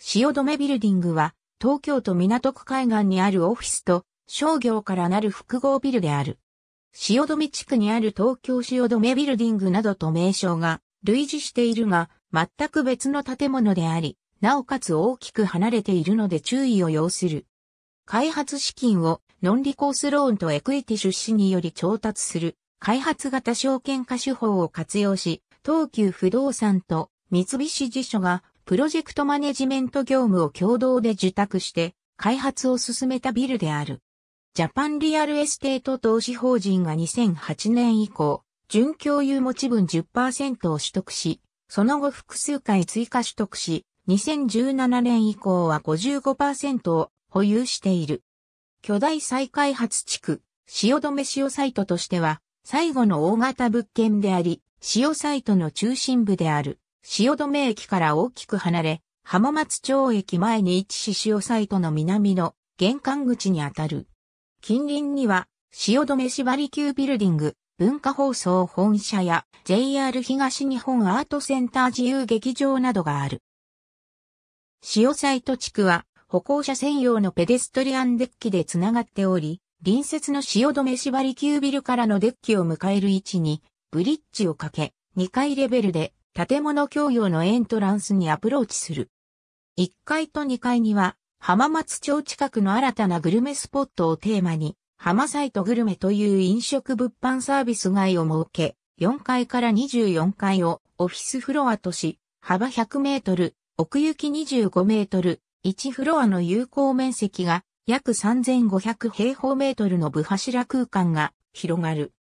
汐留ビルディングは、東京都港区海岸にあるオフィスと商業からなる複合ビルである。汐留地区にある東京汐留ビルディングなどと名称が類似しているが、全く別の建物であり、なおかつ大きく離れているので注意を要する。開発資金をノンリコースローンとエクイティ出資により調達する開発型証券化手法を活用し、東急不動産と三菱地所がプロジェクトマネジメント業務を共同で受託して開発を進めたビルである。ジャパンリアルエステート投資法人が2008年以降、準共有持ち分10%を取得し、その後複数回追加取得し、2017年以降は55%を保有している。巨大再開発地区、塩止塩サイトとしては、最後の大型物件であり、塩サイトの中心部である。汐留駅から大きく離れ、浜松町駅前に位置し潮サイトの南の玄関口にあたる。近隣には、汐留縛り級ビルディング、文化放送本社や JR 東日本アートセンター自由劇場などがある。潮サイト地区は歩行者専用のペデストリアンデッキでつながっており、隣接の汐留縛り級ビルからのデッキを迎える位置にブリッジをかけ、2階レベルで建物共用のエントランスにアプローチする。1階と2階には、浜松町近くの新たなグルメスポットをテーマに、浜サイトグルメという飲食物販サービス街を設け、4階から24階をオフィスフロアとし、幅100メートル、奥行き25メートル、1フロアの有効面積が約3500平方メートルの部柱空間が広がる。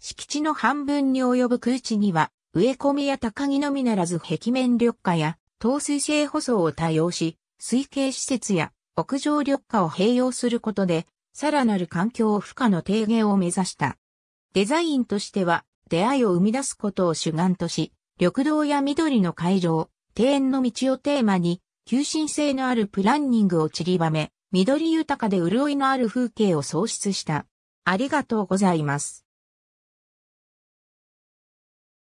敷地の半分に及ぶ空地には植え込みや高木のみならず壁面緑化や、透水性舗装を多用し、水系施設や屋上緑化を併用することで、さらなる環境負荷の低減を目指した。デザインとしては、出会いを生み出すことを主眼とし、緑道や緑の会場、庭園の道をテーマに、求心性のあるプランニングを散りばめ、緑豊かで潤いのある風景を創出した。ありがとうございます。